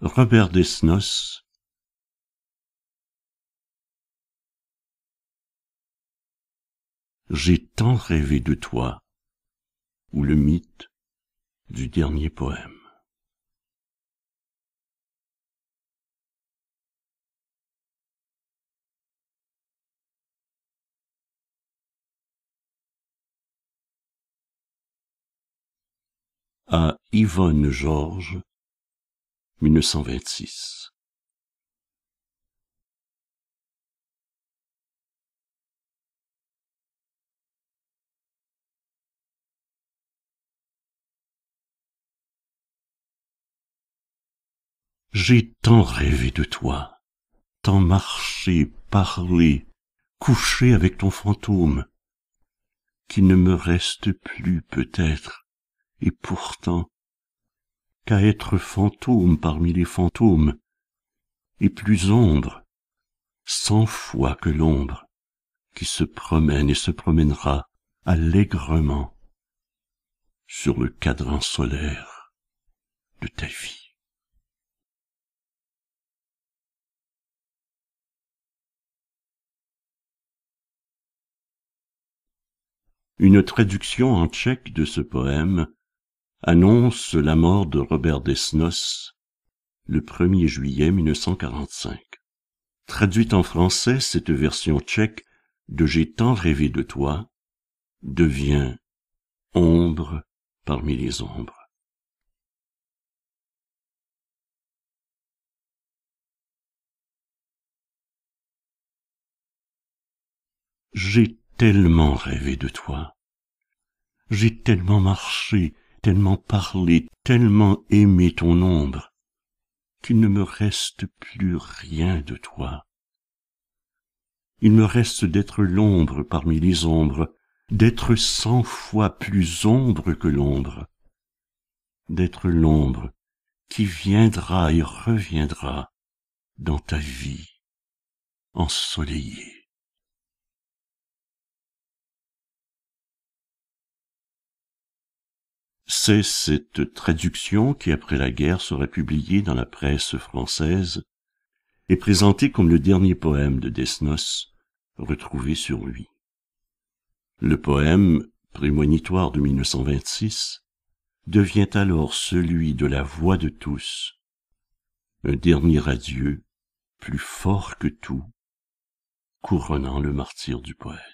Robert Desnos J'ai tant rêvé de toi, ou le mythe du dernier poème. à Yvonne Georges 1926. J'ai tant rêvé de toi, tant marché, parlé, couché avec ton fantôme, qu'il ne me reste plus peut-être, et pourtant qu'à être fantôme parmi les fantômes, et plus ombre, cent fois que l'ombre, qui se promène et se promènera allègrement sur le cadran solaire de ta vie. Une traduction en tchèque de ce poème annonce la mort de Robert Desnos le 1er juillet 1945. Traduite en français, cette version tchèque de J'ai tant rêvé de toi devient ombre parmi les ombres. J'ai tellement rêvé de toi. J'ai tellement marché tellement parlé, tellement aimé ton ombre, qu'il ne me reste plus rien de toi. Il me reste d'être l'ombre parmi les ombres, d'être cent fois plus ombre que l'ombre, d'être l'ombre qui viendra et reviendra dans ta vie ensoleillée. C'est cette traduction qui, après la guerre, sera publiée dans la presse française et présentée comme le dernier poème de Desnos retrouvé sur lui. Le poème, prémonitoire de 1926, devient alors celui de la voix de tous, un dernier adieu plus fort que tout, couronnant le martyre du poète.